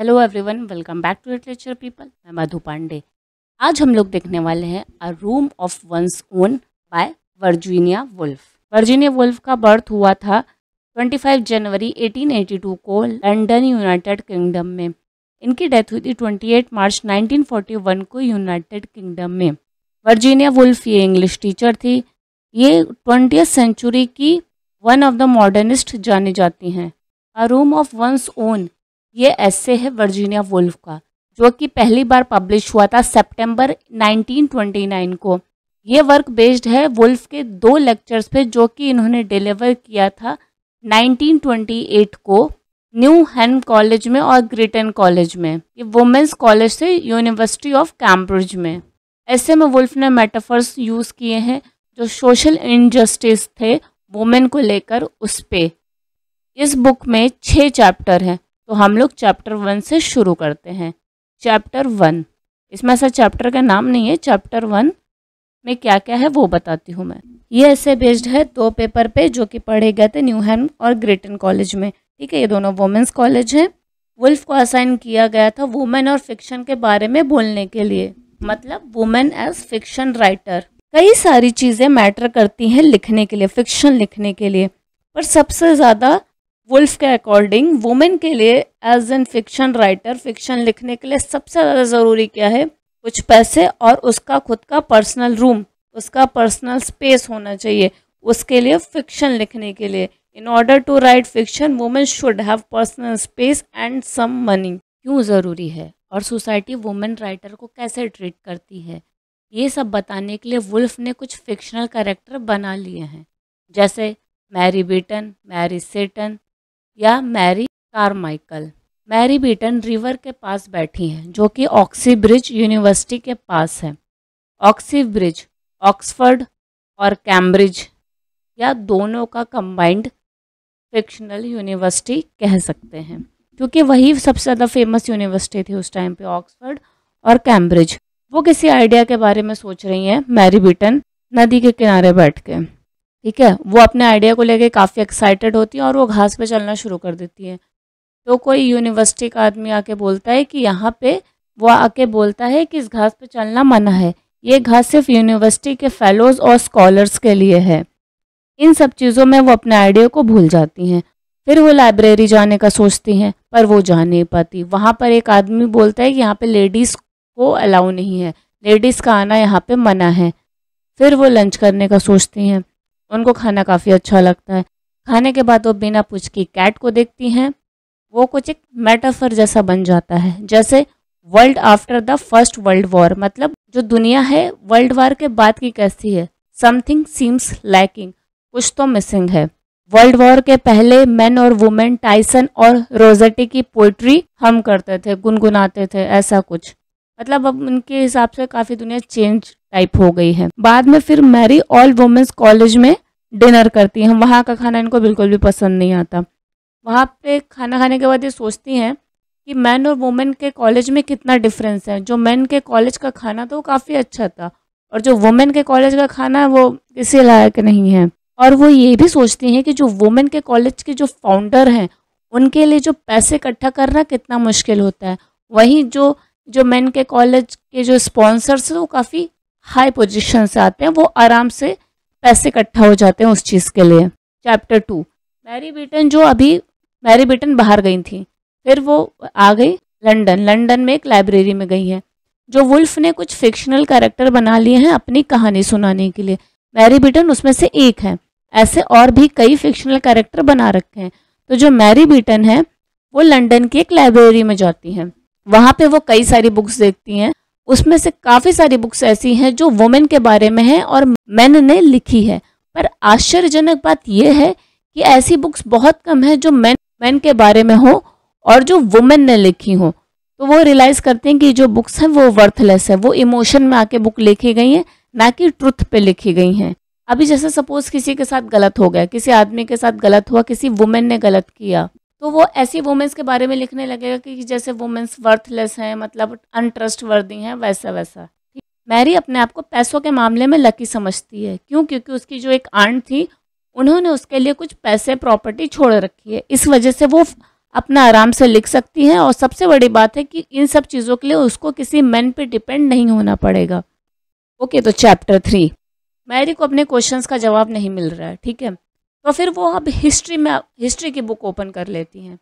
hello everyone welcome back to literature people मैं मधु पांडे आज हम लोग देखने वाले हैं a room of one's own by Virginia Woolf Virginia Woolf का बर्थ हुआ था 25 जनवरी 1882 को लंदन यूनाइटेड किंगडम में इनकी डेथ हुई थी 28 मार्च 1941 को यूनाइटेड किंगडम में वर्जीनिया वुल्फ ये इंग्लिश टीचर थी ये ट्वेंटी सेंचुरी की वन ऑफ द मॉडर्निस्ट जानी जाती हैं a room of one's own ये ऐसे है वर्जीनिया वुल्फ का जो कि पहली बार पब्लिश हुआ था सितंबर 1929 को ये वर्क बेस्ड है वुल्फ के दो लेक्चर्स पे जो कि इन्होंने डिलीवर किया था 1928 को न्यू हैन कॉलेज में और ग्रिटन कॉलेज में ये वुमेंस कॉलेज से यूनिवर्सिटी ऑफ कैम्ब्रिज में ऐसे में वुल्फ ने मेटाफर्स यूज़ किए हैं जो सोशल इनजस्टिस थे वुमेन को लेकर उस पर इस बुक में छः चैप्टर हैं तो हम लोग चैप्टर वन से शुरू करते हैं चैप्टर वन इसमें ऐसा चैप्टर का नाम नहीं है चैप्टर वन में क्या क्या है वो बताती हूँ मैं ये ऐसे बेस्ड है दो पेपर पे जो कि पढ़े गए थे हैम और ग्रेटन कॉलेज में ठीक है ये दोनों वुमेंस कॉलेज हैं वुल्फ को असाइन किया गया था वुमेन और फिक्शन के बारे में बोलने के लिए मतलब वुमेन एज फिक्शन राइटर कई सारी चीज़ें मैटर करती हैं लिखने के लिए फिक्शन लिखने के लिए पर सबसे ज़्यादा वुल्फ के अकॉर्डिंग वुमेन के लिए as an fiction writer fiction लिखने के लिए सबसे ज़्यादा ज़रूरी क्या है कुछ पैसे और उसका खुद का पर्सनल रूम उसका पर्सनल स्पेस होना चाहिए उसके लिए फिक्शन लिखने के लिए in order to write fiction women should have personal space and some money क्यों ज़रूरी है और सोसाइटी वुमेन राइटर को कैसे ट्रीट करती है ये सब बताने के लिए वुल्फ ने कुछ फिक्शनल कैरेक्टर बना लिए हैं जैसे मैरी बीटन मैरी सेटन या Mary Carmichael Mary Beton river के पास बैठी हैं जो कि ऑक्सी ब्रिज यूनिवर्सिटी के पास है ऑक्सी ब्रिज ऑक्सफर्ड और कैम्ब्रिज या दोनों का कंबाइंड फिक्शनल यूनिवर्सिटी कह सकते हैं क्योंकि वही सबसे ज़्यादा फेमस यूनिवर्सिटी थी उस टाइम पे ऑक्सफर्ड और कैम्ब्रिज वो किसी आइडिया के बारे में सोच रही हैं मैरी बीटन नदी के किनारे बैठ के ठीक है वो अपने आइडिया को लेके काफ़ी एक्साइटेड होती है और वो घास पे चलना शुरू कर देती है तो कोई यूनिवर्सिटी का आदमी आके बोलता है कि यहाँ पे वो आके बोलता है कि इस घास पे चलना मना है ये घास सिर्फ यूनिवर्सिटी के फेलोज़ और स्कॉलर्स के लिए है इन सब चीज़ों में वो अपने आइडिया को भूल जाती हैं फिर वो लाइब्रेरी जाने का सोचती हैं पर वो जा नहीं पाती वहाँ पर एक आदमी बोलता है कि यहाँ पर लेडीज़ को अलाउ नहीं है लेडीज़ का आना यहाँ पर मना है फिर वो लंच करने का सोचती हैं उनको खाना काफ़ी अच्छा लगता है खाने के बाद वो बिना पूछ के कैट को देखती हैं वो कुछ एक मेटाफर जैसा बन जाता है जैसे world after the first world war मतलब जो दुनिया है वर्ल्ड वॉर के बाद की कैसी है समथिंग सीम्स लैकिंग कुछ तो मिसिंग है वर्ल्ड वॉर के पहले मैन और वुमेन टाइसन और रोजेटी की पोइट्री हम करते थे गुनगुनाते थे ऐसा कुछ मतलब अब उनके हिसाब से काफ़ी दुनिया चेंज टाइप हो गई है बाद में फिर मैरी ऑल वुमेन्स कॉलेज में डिनर करती हैं वहाँ का खाना इनको बिल्कुल भी पसंद नहीं आता वहाँ पे खाना खाने के बाद ये सोचती हैं कि मैन और वुमेन के कॉलेज में कितना डिफरेंस है जो मैन के कॉलेज का खाना था वो तो काफ़ी अच्छा था और जो वुमेन के कॉलेज का खाना है वो किसी लायक नहीं है और वो ये भी सोचती हैं कि जो वुमेन के कॉलेज के जो फाउंडर हैं उनके लिए जो पैसे इकट्ठा करना कितना मुश्किल होता है वहीं जो जो मैन के कॉलेज के जो स्पॉन्सर्स हैं वो काफ़ी हाई पोजीशन से आते हैं वो आराम से पैसे इकट्ठा हो जाते हैं उस चीज़ के लिए चैप्टर टू मैरी बिटन जो अभी मैरी बीटन बाहर गई थी फिर वो आ गई लंदन लंदन में एक लाइब्रेरी में गई है जो वुल्फ ने कुछ फिक्शनल कैरेक्टर बना लिए हैं अपनी कहानी सुनाने के लिए मैरी बिटन उसमें से एक है ऐसे और भी कई फिक्शनल कैरेक्टर बना रखे हैं तो जो मैरी बिटन है वो लंदन की एक लाइब्रेरी में जाती हैं वहाँ पे वो कई सारी बुक्स देखती हैं उसमें से काफ़ी सारी बुक्स ऐसी हैं जो वुमेन के बारे में हैं और मैन ने लिखी है पर आश्चर्यजनक बात यह है कि ऐसी बुक्स बहुत कम है जो मैन मैन के बारे में हो और जो वुमेन ने लिखी हो तो वो रियलाइज़ करते हैं कि जो बुक्स हैं वो वर्थलेस है वो इमोशन में आके बुक लिखी गई है ना कि ट्रुथ पे लिखी गई हैं अभी जैसे सपोज किसी के साथ गलत हो गया किसी आदमी के साथ गलत हुआ किसी वुमेन ने गलत किया तो वो ऐसी वुमेंस के बारे में लिखने लगेगा कि जैसे वुमेंस वर्थलेस हैं मतलब अनट्रस्ट वर्दी हैं वैसा वैसा मैरी अपने आप को पैसों के मामले में लकी समझती है क्यों क्योंकि उसकी जो एक आंट थी उन्होंने उसके लिए कुछ पैसे प्रॉपर्टी छोड़ रखी है इस वजह से वो अपना आराम से लिख सकती हैं और सबसे बड़ी बात है कि इन सब चीज़ों के लिए उसको किसी मैन पे डिपेंड नहीं होना पड़ेगा ओके तो चैप्टर थ्री मैरी को अपने क्वेश्चंस का जवाब नहीं मिल रहा है ठीक है तो फिर वो अब हिस्ट्री में हिस्ट्री की बुक ओपन कर लेती हैं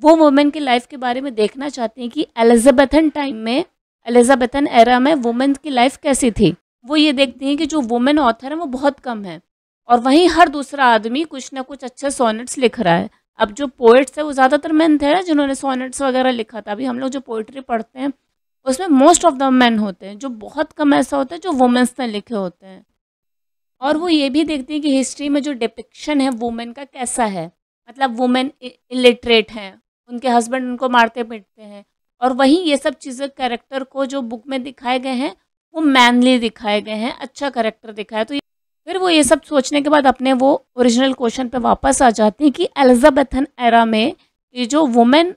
वो वुमेन की लाइफ के बारे में देखना चाहती हैं कि एलिजाबेथन टाइम में एलिजाबेथन एरा में वुमेन की लाइफ कैसी थी वो ये देखती हैं कि जो वुमेन ऑथर हैं वो बहुत कम है और वहीं हर दूसरा आदमी कुछ ना कुछ अच्छे सोनेट्स लिख रहा है अब जो पोइट्स है वो ज़्यादातर मैन थे ना जिन्होंने सोनेट्स वगैरह लिखा था अभी हम लोग जो पोइट्री पढ़ते हैं उसमें मोस्ट ऑफ द मैन होते हैं जो बहुत कम ऐसा होता है जो वुमेंस ने लिखे होते हैं और वो ये भी देखते हैं कि हिस्ट्री में जो डिपिक्शन है वुमेन का कैसा है मतलब वुमेन इलिटरेट हैं उनके हस्बैंड उनको मारते पीटते हैं और वहीं ये सब चीज़ें कैरेक्टर को जो बुक में दिखाए गए हैं वो मैनली दिखाए गए हैं अच्छा करेक्टर दिखाया तो फिर वो ये सब सोचने के बाद अपने वो ओरिजिनल क्वेश्चन पर वापस आ जाती हैं कि एलिजाबेथन एरा में ये जो वुमेन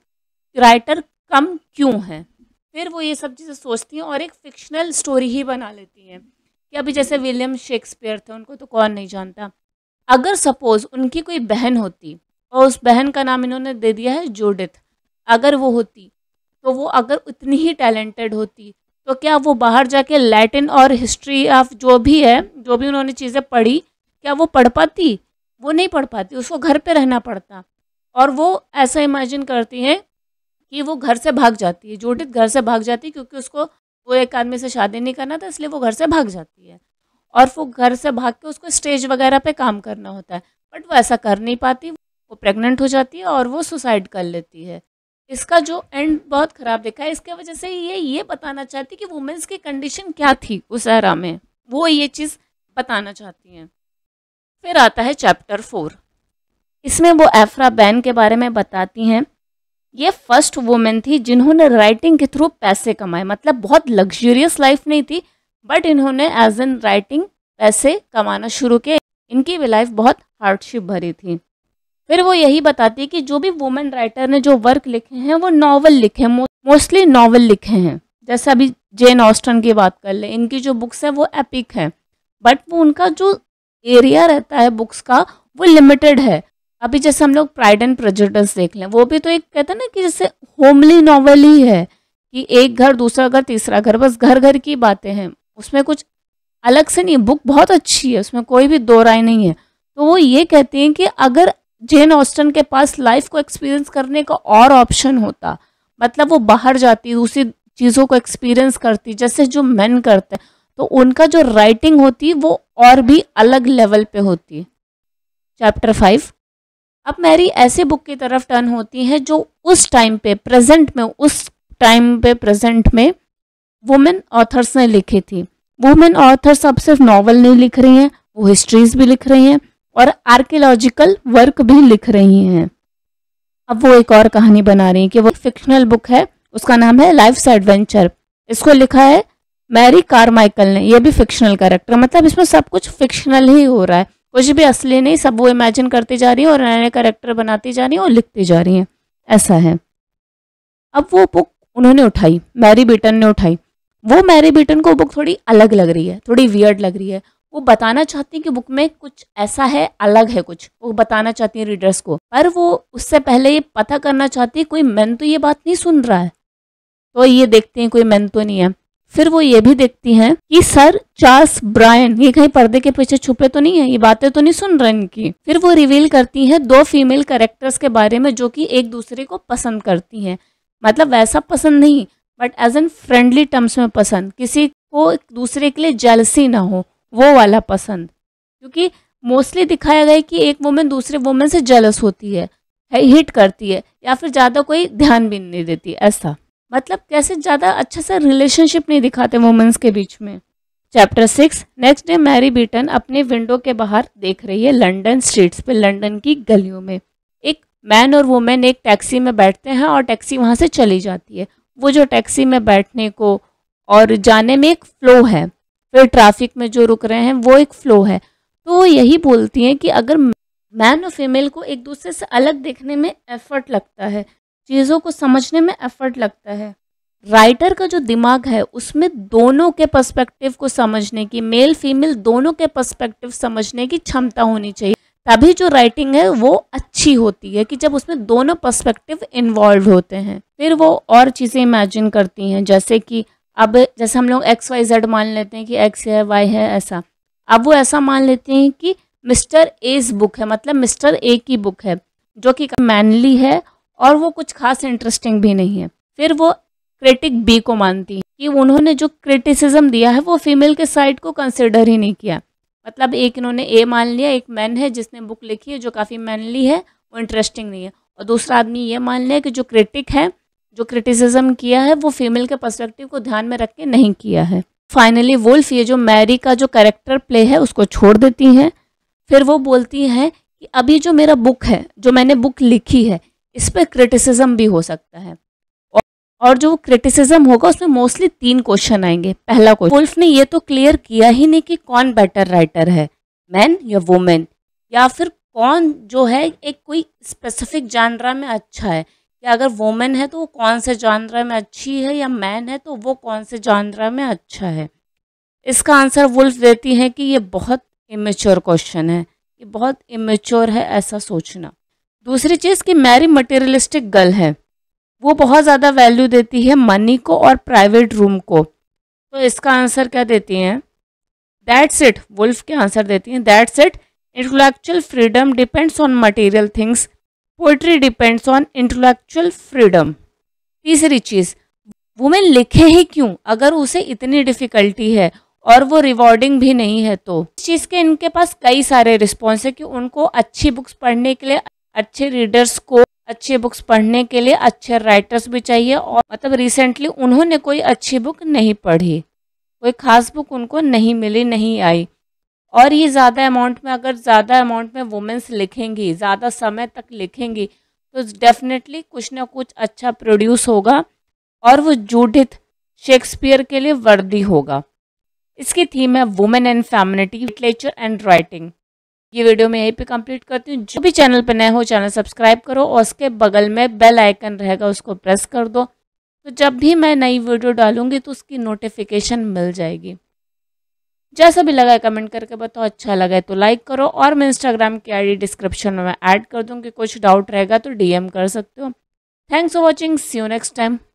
राइटर कम क्यों हैं फिर वो ये सब चीज़ें सोचती हैं और एक फिक्शनल स्टोरी ही बना लेती हैं कि अभी जैसे विलियम शेक्सपियर थे उनको तो कौन नहीं जानता अगर सपोज़ उनकी कोई बहन होती और उस बहन का नाम इन्होंने दे दिया है जोडिथ अगर वो होती तो वो अगर उतनी ही टैलेंटेड होती तो क्या वो बाहर जाके लैटिन और हिस्ट्री ऑफ जो भी है जो भी उन्होंने चीज़ें पढ़ी क्या वो पढ़ पाती वो नहीं पढ़ पाती उसको घर पे रहना पड़ता और वो ऐसा इमेजिन करती हैं कि वो घर से भाग जाती है जोडित घर से भाग जाती है क्योंकि उसको वो एक आदमी से शादी नहीं करना था इसलिए वो घर से भाग जाती है और वो घर से भाग के उसको स्टेज वगैरह पे काम करना होता है बट वो ऐसा कर नहीं पाती वो प्रेग्नेंट हो जाती है और वो सुसाइड कर लेती है इसका जो एंड बहुत ख़राब देखा है इसके वजह से ये ये बताना चाहती कि वुमेंस की कंडीशन क्या थी उस एरा में वो ये चीज़ बताना चाहती हैं फिर आता है चैप्टर फोर इसमें वो एफ्रा बैन के बारे में बताती हैं ये फर्स्ट वुमेन थी जिन्होंने राइटिंग के थ्रू पैसे कमाए मतलब बहुत लग्जूरियस लाइफ नहीं थी बट इन्होंने एज एन राइटिंग पैसे कमाना शुरू किए इनकी भी लाइफ बहुत हार्डशिप भरी थी फिर वो यही बताती है कि जो भी वुमेन राइटर ने जो वर्क लिखे हैं वो नॉवल लिखे हैं मोस्टली नॉवल लिखे हैं जैसे अभी जेन ऑस्टन की बात कर ले इनकी जो बुक्स हैं वो एपिक हैं बट वो उनका जो एरिया रहता है बुक्स का वो लिमिटेड है अभी जैसे हम लोग प्राइड एंड प्रेजुडिस देख लें वो भी तो एक कहते हैं ना कि जैसे होमली नॉवल ही है कि एक घर दूसरा घर तीसरा घर बस घर घर की बातें हैं उसमें कुछ अलग से नहीं बुक बहुत अच्छी है उसमें कोई भी दो राय नहीं है तो वो ये कहती हैं कि अगर जेन ऑस्टन के पास लाइफ को एक्सपीरियंस करने का और ऑप्शन होता मतलब वो बाहर जाती दूसरी चीज़ों को एक्सपीरियंस करती जैसे जो मैन करते हैं तो उनका जो राइटिंग होती वो और भी अलग लेवल पे होती है चैप्टर फाइव अब मैरी ऐसे बुक की तरफ टर्न होती है जो उस टाइम पे प्रेजेंट में उस टाइम पे प्रेजेंट में वुमेन ऑथर्स ने लिखी थी वुमेन ऑथर्स अब सिर्फ नॉवल नहीं लिख रही हैं वो हिस्ट्रीज भी लिख रही हैं और आर्कियोलॉजिकल वर्क भी लिख रही हैं अब वो एक और कहानी बना रही है कि वो फिक्शनल बुक है उसका नाम है लाइफ एडवेंचर इसको लिखा है मैरी कारमाइकल ने यह भी फिक्शनल कैरेक्टर मतलब इसमें सब कुछ फिक्शनल ही हो रहा है कुछ भी असली नहीं सब वो इमेजिन करती जा रही है और नए नए करेक्टर बनाती जा रही है और लिखती जा रही हैं ऐसा है अब वो बुक उन्होंने उठाई मैरी बिटन ने उठाई वो मैरी बिटन को बुक थोड़ी अलग लग रही है थोड़ी वियर्ड लग रही है वो बताना चाहती है कि बुक में कुछ ऐसा है अलग है कुछ वो बताना चाहती है रीडर्स को पर वो उससे पहले ये पता करना चाहती है कोई मैन तो ये बात नहीं सुन रहा है तो ये देखते हैं कोई मैन तो नहीं है फिर वो ये भी देखती हैं कि सर चार्ल्स ब्रायन ये कहीं पर्दे के पीछे छुपे तो नहीं है ये बातें तो नहीं सुन रहे इनकी फिर वो रिवील करती हैं दो फीमेल करेक्टर्स के बारे में जो कि एक दूसरे को पसंद करती हैं मतलब वैसा पसंद नहीं but as an friendly terms में पसंद किसी को एक दूसरे के लिए जेलसी ना हो वो वाला पसंद क्योंकि मोस्टली दिखाया गया कि एक वुमेन दूसरे वुमेन से जेलस होती है हिट करती है या फिर ज़्यादा कोई ध्यान भी नहीं देती ऐसा मतलब कैसे ज़्यादा अच्छा सा रिलेशनशिप नहीं दिखाते वुमेंस के बीच में chapter six next day Mary Beton अपने विंडो के बाहर देख रही है लंडन स्ट्रीट्स पे लंडन की गलियों में एक मैन और वुमेन एक टैक्सी में बैठते हैं और टैक्सी वहाँ से चली जाती है वो जो टैक्सी में बैठने को और जाने में एक फ़्लो है फिर ट्रैफिक में जो रुक रहे हैं वो एक फ़्लो है तो वो यही बोलती हैं कि अगर मैन और फीमेल को एक दूसरे से अलग देखने में एफर्ट लगता है चीज़ों को समझने में एफर्ट लगता है राइटर का जो दिमाग है उसमें दोनों के पर्सपेक्टिव को समझने की मेल फीमेल दोनों के पर्सपेक्टिव समझने की क्षमता होनी चाहिए तभी जो राइटिंग है वो अच्छी होती है कि जब उसमें दोनों पर्सपेक्टिव इन्वॉल्व होते हैं फिर वो और चीज़ें इमेजिन करती हैं जैसे कि अब जैसे हम लोग एक्स वाई जेड मान लेते हैं कि एक्स है वाई है ऐसा अब वो ऐसा मान लेते हैं कि मिस्टर एज बुक है मतलब मिस्टर ए की बुक है जो कि मैनली है और वो कुछ खास इंटरेस्टिंग भी नहीं है फिर वो क्रिटिक बी को मानती है कि उन्होंने जो क्रिटिसिज्म दिया है वो फीमेल के साइड को कंसिडर ही नहीं किया मतलब एक इन्होंने ए मान लिया एक मैन है जिसने बुक लिखी है जो काफ़ी मैनली है वो इंटरेस्टिंग नहीं है और दूसरा आदमी ये मान लिया कि जो क्रिटिक है जो क्रिटिसिज्म किया है वो फीमेल के पर्सपेक्टिव को ध्यान में रख के नहीं किया है फाइनली वुल्फ ये जो मैरी का जो कैरेक्टर प्ले है उसको छोड़ देती हैं फिर वो बोलती हैं कि अभी जो मेरा बुक है जो मैंने बुक लिखी है इस पर क्रिटिसिज्म भी हो सकता है और जो क्रिटिसिज्म होगा उसमें मोस्टली तीन क्वेश्चन आएंगे पहला क्वेश्चन वुल्फ ने ये तो क्लियर किया ही नहीं कि कौन बेटर राइटर है मैन या वुमेन या फिर कौन जो है एक कोई स्पेसिफिक जानरा में अच्छा है या अगर वोमेन है तो वो कौन से जानरा में अच्छी है या मैन है तो वो कौन से जानरा में अच्छा है इसका आंसर वुल्फ देती हैं कि ये बहुत इमेच्योर क्वेश्चन है ये बहुत इमेच्योर है ऐसा सोचना दूसरी चीज़ कि मैरी मटेरियलिस्टिक गर्ल है वो बहुत ज़्यादा वैल्यू देती है मनी को और प्राइवेट रूम को तो इसका आंसर क्या देती हैं दैट्स इट वुल्फ के आंसर देती हैं that's it intellectual freedom depends on material things poetry depends on intellectual freedom तीसरी चीज़ वुमेन लिखे ही क्यों अगर उसे इतनी डिफ़िकल्टी है और वो रिवॉर्डिंग भी नहीं है तो इस चीज़ के इनके पास कई सारे रिस्पॉन्स है कि उनको अच्छी बुक्स पढ़ने के लिए अच्छे रीडर्स को अच्छे बुक्स पढ़ने के लिए अच्छे राइटर्स भी चाहिए और मतलब रिसेंटली उन्होंने कोई अच्छी बुक नहीं पढ़ी कोई ख़ास बुक उनको नहीं मिली नहीं आई और ये ज़्यादा अमाउंट में अगर ज़्यादा अमाउंट में वुमेंस लिखेंगी ज़्यादा समय तक लिखेंगी तो डेफिनेटली कुछ ना कुछ अच्छा प्रोड्यूस होगा और वो जूडित शेक्सपियर के लिए वर्दी होगा इसकी थीम है women and familiarity literature and writing ये वीडियो मैं यहीं पे कंप्लीट करती हूँ जो भी चैनल पर नए हो चैनल सब्सक्राइब करो और उसके बगल में बेल आइकन रहेगा उसको प्रेस कर दो तो जब भी मैं नई वीडियो डालूंगी तो उसकी नोटिफिकेशन मिल जाएगी जैसा भी लगा कमेंट करके बताओ अच्छा लगा तो लाइक करो और मैं इंस्टाग्राम की आई डिस्क्रिप्शन में ऐड कर दूँगी कुछ डाउट रहेगा तो डी कर सकते हो thanks for watching see you next time